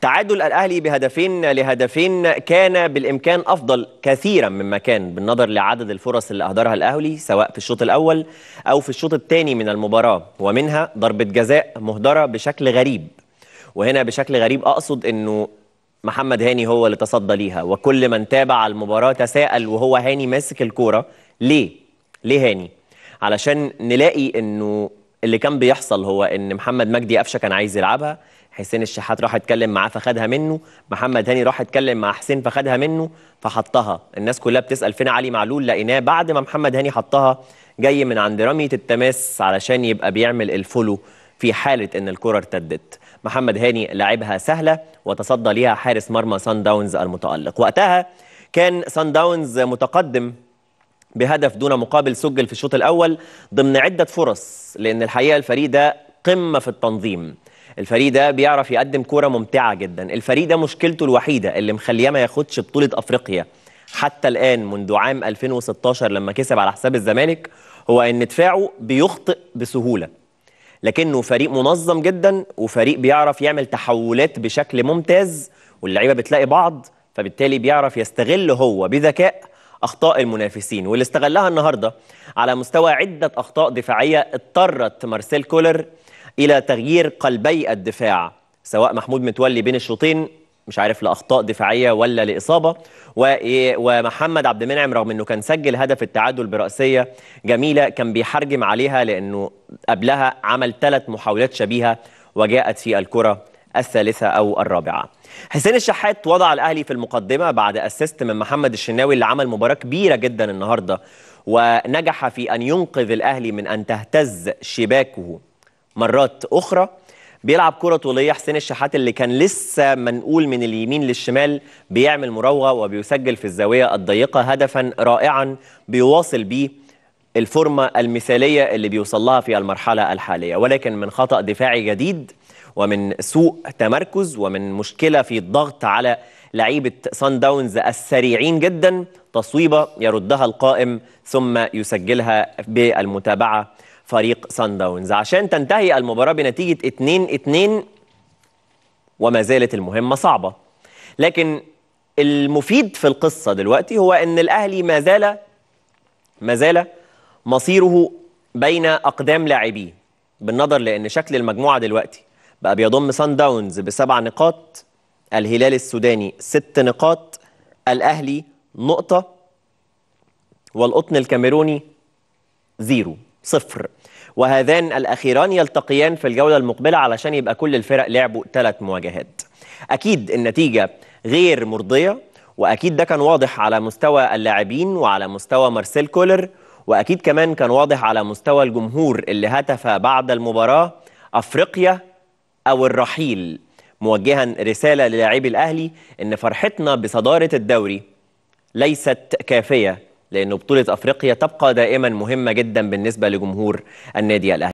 تعادل الأهلي بهدفين لهدفين كان بالإمكان أفضل كثيرا مما كان بالنظر لعدد الفرص اللي أهدرها الأهلي سواء في الشوط الأول أو في الشوط الثاني من المباراة ومنها ضربة جزاء مهدرة بشكل غريب وهنا بشكل غريب أقصد أنه محمد هاني هو اللي تصدى ليها وكل من تابع المباراة تساءل وهو هاني ماسك الكورة ليه؟ ليه هاني؟ علشان نلاقي أنه اللي كان بيحصل هو ان محمد مجدي قفشه كان عايز يلعبها حسين الشحات راح اتكلم معاه فخدها منه محمد هاني راح اتكلم مع حسين فخدها منه فحطها الناس كلها بتسال فين علي معلول لقيناه بعد ما محمد هاني حطها جاي من عند رميه التماس علشان يبقى بيعمل الفولو في حاله ان الكره ارتدت محمد هاني لعبها سهله وتصدى ليها حارس مرمى سان داونز المتالق وقتها كان سان داونز متقدم بهدف دون مقابل سجل في الشوط الاول ضمن عده فرص لان الحقيقه الفريق ده قمه في التنظيم الفريق ده بيعرف يقدم كوره ممتعه جدا الفريق ده مشكلته الوحيده اللي مخليه ما ياخدش بطوله افريقيا حتى الان منذ عام 2016 لما كسب على حساب الزمالك هو ان دفاعه بيخطئ بسهوله لكنه فريق منظم جدا وفريق بيعرف يعمل تحولات بشكل ممتاز واللعيبه بتلاقي بعض فبالتالي بيعرف يستغل هو بذكاء اخطاء المنافسين واللي استغلها النهارده على مستوى عده اخطاء دفاعيه اضطرت مارسيل كولر الى تغيير قلبي الدفاع سواء محمود متولي بين الشوطين مش عارف لاخطاء دفاعيه ولا لاصابه إيه، ومحمد عبد المنعم رغم انه كان سجل هدف التعادل براسيه جميله كان بيحرجم عليها لانه قبلها عمل ثلاث محاولات شبيهه وجاءت في الكره الثالثه او الرابعه. حسين الشحات وضع الاهلي في المقدمه بعد اسيست من محمد الشناوي اللي عمل مباراه كبيره جدا النهارده ونجح في ان ينقذ الاهلي من ان تهتز شباكه مرات أخرى بيلعب كرة طولية حسين الشحات اللي كان لسه منقول من اليمين للشمال بيعمل مراوغة وبيسجل في الزاوية الضيقة هدفا رائعا بيواصل بيه الفورمة المثالية اللي بيوصل لها في المرحلة الحالية ولكن من خطأ دفاعي جديد ومن سوء تمركز ومن مشكلة في الضغط على لعيبة سان داونز السريعين جدا تصويبة يردها القائم ثم يسجلها بالمتابعة فريق سان داونز عشان تنتهي المباراه بنتيجه 2-2 وما زالت المهمه صعبه لكن المفيد في القصه دلوقتي هو ان الاهلي ما زال ما زال مصيره بين اقدام لاعبيه بالنظر لان شكل المجموعه دلوقتي بقى بيضم سان داونز بسبع نقاط الهلال السوداني ست نقاط الاهلي نقطه والقطن الكاميروني زيرو صفر وهذان الأخيران يلتقيان في الجولة المقبلة علشان يبقى كل الفرق لعبوا ثلاث مواجهات أكيد النتيجة غير مرضية وأكيد ده كان واضح على مستوى اللاعبين وعلى مستوى مارسيل كولر وأكيد كمان كان واضح على مستوى الجمهور اللي هتف بعد المباراة أفريقيا أو الرحيل موجها رسالة للاعبي الأهلي إن فرحتنا بصدارة الدوري ليست كافية لأن بطولة أفريقيا تبقى دائما مهمة جدا بالنسبة لجمهور النادي الأهلي